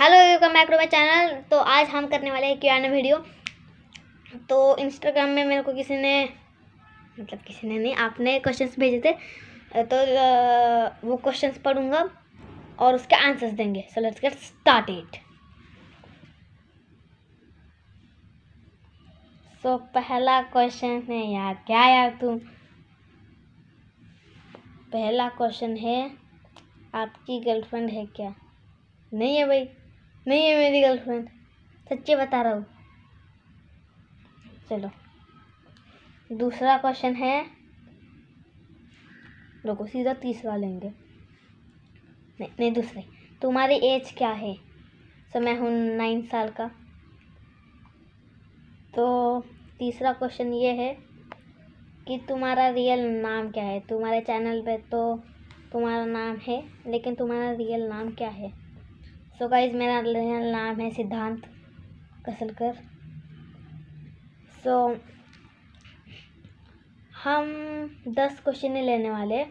hello welcome back to my channel तो आज हम करने वाले हैं क्यों वीडियो तो इंस्टाग्राम में मेरे को किसी ने मतलब किसी ने नहीं आपने क्वेश्चंस भेजे थे तो वो क्वेश्चंस पढ़ूंगा और उसके आंसर्स देंगे so let's get start it so पहला क्वेश्चन है यार क्या यार तू पहला क्वेश्चन है आपकी गर्लफ्रेंड है क्या नहीं है भाई नहीं है मेरी गर्लफ्रेंड सच्चे बता रहा हूँ चलो दूसरा क्वेश्चन है रुको सीधा तीसरा लेंगे नहीं नहीं दूसरे तुम्हारी एज क्या है सो मैं हूँ नाइन साल का तो तीसरा क्वेश्चन ये है कि तुम्हारा रियल नाम क्या है तुम्हारे चैनल पे तो तुम्हारा नाम है लेकिन तुम्हारा रियल नाम क्या है सो so गाइज मेरा रियल नाम है सिद्धांत कसलकर सो so, हम दस क्वेश्चन लेने वाले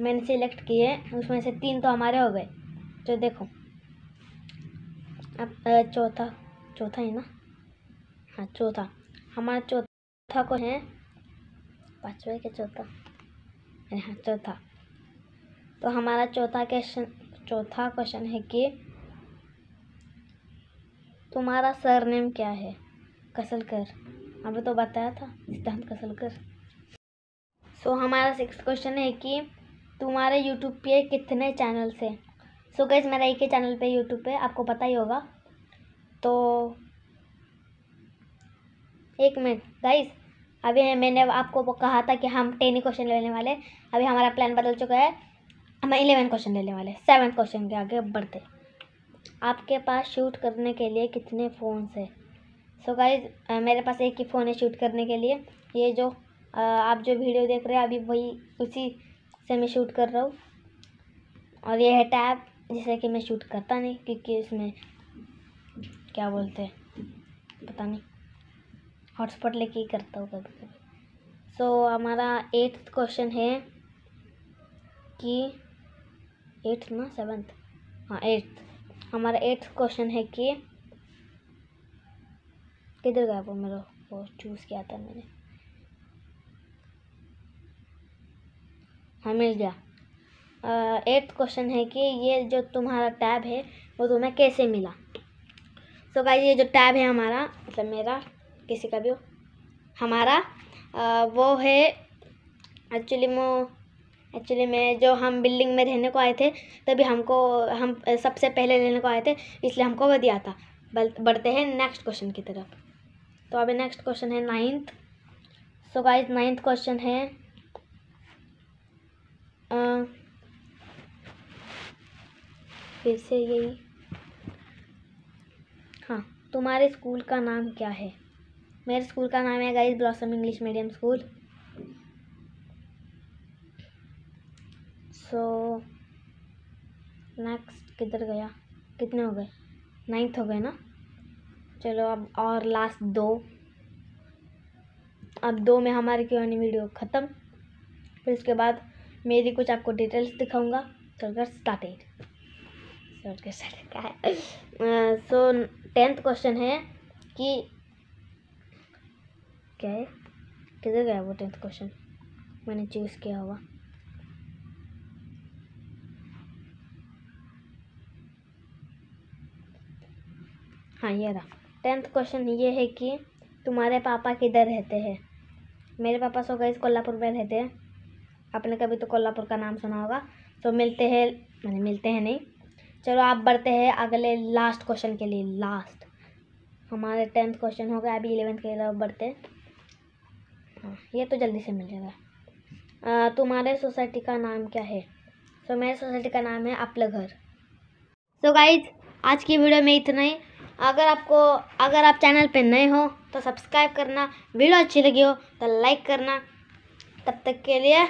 मैंने सिलेक्ट किए उसमें से तीन तो हमारे हो गए तो देखो अब चौथा चौथा है ना हाँ चौथा हमारा चौथा को है पाँचवा के चौथा अरे हाँ चौथा तो हमारा चौथा क्वेश्चन चौथा क्वेश्चन है कि तुम्हारा सरनेम क्या है कसलकर अभी तो बताया था सिद्धांत कसलकर सो so, हमारा सिक्स क्वेश्चन है कि तुम्हारे यूट्यूब पे कितने चैनल्स हैं सो गैस मेरा एक ही चैनल पे यूट्यूब पे आपको पता ही होगा तो एक मिनट गाइस अभी मैंने आपको कहा था कि हम टेन ही क्वेश्चन लेने वाले अभी हमारा प्लान बदल चुका है हम इलेवन क्वेश्चन लेने वाले सेवन क्वेश्चन के आगे बढ़ते आपके पास शूट करने के लिए कितने फ़ोन्स हैं सो गाइज मेरे पास एक ही फ़ोन है शूट करने के लिए ये जो आ, आप जो वीडियो देख रहे हैं अभी वही उसी से मैं शूट कर रहा हूँ और ये है टैब जिसे कि मैं शूट करता नहीं क्योंकि इसमें क्या बोलते हैं पता नहीं हॉटस्पॉट लेके ही करता हूँ कभी कभी सो हमारा एट्थ क्वेश्चन है कि एट्थ ना सेवन्थ हाँ एट्थ हमारा एट्थ क्वेश्चन है कि किधर गया वो मेरा वो चूज़ किया था मैंने हाँ मिल गया एट्थ क्वेश्चन है कि ये जो तुम्हारा टैब है वो तुम्हें कैसे मिला तो गाइज ये जो टैब है हमारा मतलब मेरा किसी का भी हो हमारा आ, वो है एक्चुअली मो एक्चुअली मैं जो हम बिल्डिंग में रहने को आए थे तभी हमको हम सबसे पहले रहने को आए थे इसलिए हमको वह दिया था बढ़ते हैं नेक्स्ट क्वेश्चन की तरफ तो अभी नेक्स्ट क्वेश्चन है ninth so guys ninth question है फिर से यही हाँ तुम्हारे स्कूल का नाम क्या है मेरे स्कूल का नाम है guys blossom English medium school so next किधर गया कितने हो गए नाइन्थ हो गए ना चलो अब और लास्ट दो अब दो में हमारी क्यों वीडियो ख़त्म फिर उसके बाद मेरी कुछ आपको डिटेल्स दिखाऊंगा तो अगर स्टार्टेड सो सर क्या है सो टेंथ क्वेश्चन है कि क्या है किधर गया वो टेंथ क्वेश्चन मैंने चूज़ किया हुआ हाँ ये रहा टेंथ क्वेश्चन ये है कि तुम्हारे पापा किधर रहते हैं मेरे पापा सो गए कोल्हापुर में रहते हैं आपने कभी तो कोल्हापुर का नाम सुना होगा तो मिलते हैं मैंने मिलते हैं नहीं चलो आप बढ़ते हैं अगले लास्ट क्वेश्चन के लिए लास्ट हमारे टेंथ क्वेश्चन हो गए अभी इलेवेंथ के लिए बढ़ते हैं हाँ, ये तो जल्दी से मिल जाएगा तुम्हारे सोसाइटी का नाम क्या है सो तो so, मेरे सोसाइटी का नाम है अपल घर सो गाइज आज की वीडियो में इतना ही अगर आपको अगर आप चैनल पे नए हो तो सब्सक्राइब करना वीडियो अच्छी लगी हो तो लाइक करना तब तक के लिए